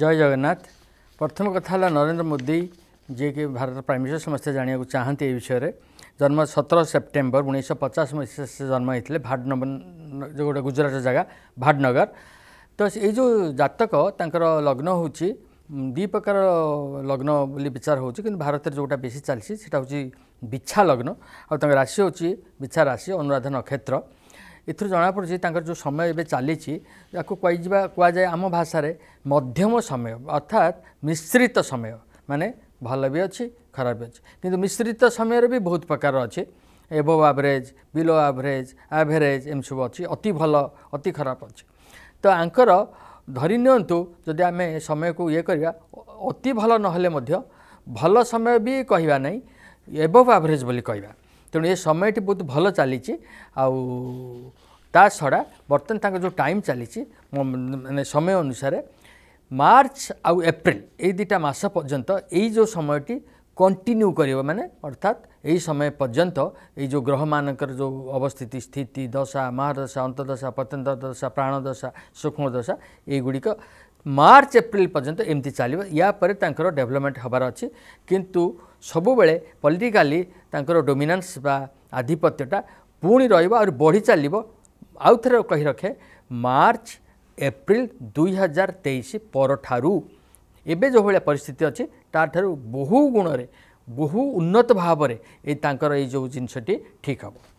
ଜୟ ଜଗନ୍ନାଥ ପ୍ରଥମ କଥା ହେଲା ନରେନ୍ଦ୍ର ମୋଦି ଯିଏକି ଭାରତ ପ୍ରାଇମ୍ ମିନିଷ୍ଟର ସମସ୍ତେ ଜାଣିବାକୁ ଚାହାନ୍ତି ଏ ବିଷୟରେ ଜନ୍ମ ସତର ସେପ୍ଟେମ୍ବର ଉଣେଇଶହ ପଚାଶ ମସିହା ସେ ଜନ୍ମ ହେଇଥିଲେ ଭାଟନଗର ଯେଉଁ ଗୋଟେ ଗୁଜରାଟର ଜାଗା ଭାଟନଗର ତ ଏଇ ଯେଉଁ ଜାତକ ତାଙ୍କର ଲଗ୍ନ ହେଉଛି ଦୁଇ ପ୍ରକାର ଲଗ୍ନ ବୋଲି ବିଚାର ହେଉଛି କିନ୍ତୁ ଭାରତରେ ଯେଉଁଟା ବେଶୀ ଚାଲିଛି ସେଇଟା ହେଉଛି ବିଛା ଲଗ୍ନ ଆଉ ତାଙ୍କ ରାଶି ହେଉଛି ବିଛା ରାଶି ଅନୁରାଧା ନକ୍ଷତ୍ର ଏଥିରୁ ଜଣାପଡ଼ୁଛି ତାଙ୍କର ଯେଉଁ ସମୟ ଏବେ ଚାଲିଛି ତାକୁ କହିଯିବା କୁହାଯାଏ ଆମ ଭାଷାରେ ମଧ୍ୟମ ସମୟ ଅର୍ଥାତ୍ ମିଶ୍ରିତ ସମୟ ମାନେ ଭଲ ବି ଅଛି ଖରାପ ବି ଅଛି କିନ୍ତୁ ମିଶ୍ରିତ ସମୟରେ ବି ବହୁତ ପ୍ରକାର ଅଛି above average below average average ଏମିତି ସବୁ ଅଛି ଅତି ଭଲ ଅତି ଖରାପ ଅଛି ତ ଆଙ୍କର ଧରି ନିଅନ୍ତୁ ଯଦି ଆମେ ସମୟକୁ ଇଏ କରିବା ଅତି ଭଲ ନହେଲେ ମଧ୍ୟ ଭଲ ସମୟ ବି କହିବା ନାହିଁ ଏବୋଭ୍ ଆଭରେଜ୍ ବୋଲି କହିବା तेणु ए समयटी बहुत भयो चाहिँ आउडा जो टाइम चाहिँ म समयअनुसार मर्च आउ एप्रुटा मास पर्यंत एउटा समय टी कन्टिन्यु कि अर्थात ए समय पर्यन्त एउ ग्रह म जो अवस्थिति स्थिति दशा महादशा अन्तदशा पत्यन्ता प्राणदशा सूक्ष्मदशा एगुडिक ମାର୍ଚ୍ଚ ଏପ୍ରିଲ ପର୍ଯ୍ୟନ୍ତ ଏମିତି ଚାଲିବ ୟା ପରେ ତାଙ୍କର ଡେଭଲପମେଣ୍ଟ ହେବାର ଅଛି କିନ୍ତୁ ସବୁବେଳେ ପଲିଟିକାଲି ତାଙ୍କର ଡୋମିନାନ୍ସ ବା ଆଧିପତ୍ୟଟା ପୁଣି ରହିବ ଆହୁରି ବଢ଼ି ଚାଲିବ ଆଉ ଥରେ କହି ରଖେ ମାର୍ଚ୍ଚ ଏପ୍ରିଲ ଦୁଇହଜାର ତେଇଶ ପରଠାରୁ ଏବେ ଯେଉଁଭଳିଆ ପରିସ୍ଥିତି ଅଛି ତା'ଠାରୁ ବହୁ ଗୁଣରେ ବହୁ ଉନ୍ନତ ଭାବରେ ଏଇ ତାଙ୍କର ଏଇ ଯେଉଁ ଜିନିଷଟି ଠିକ୍ ହେବ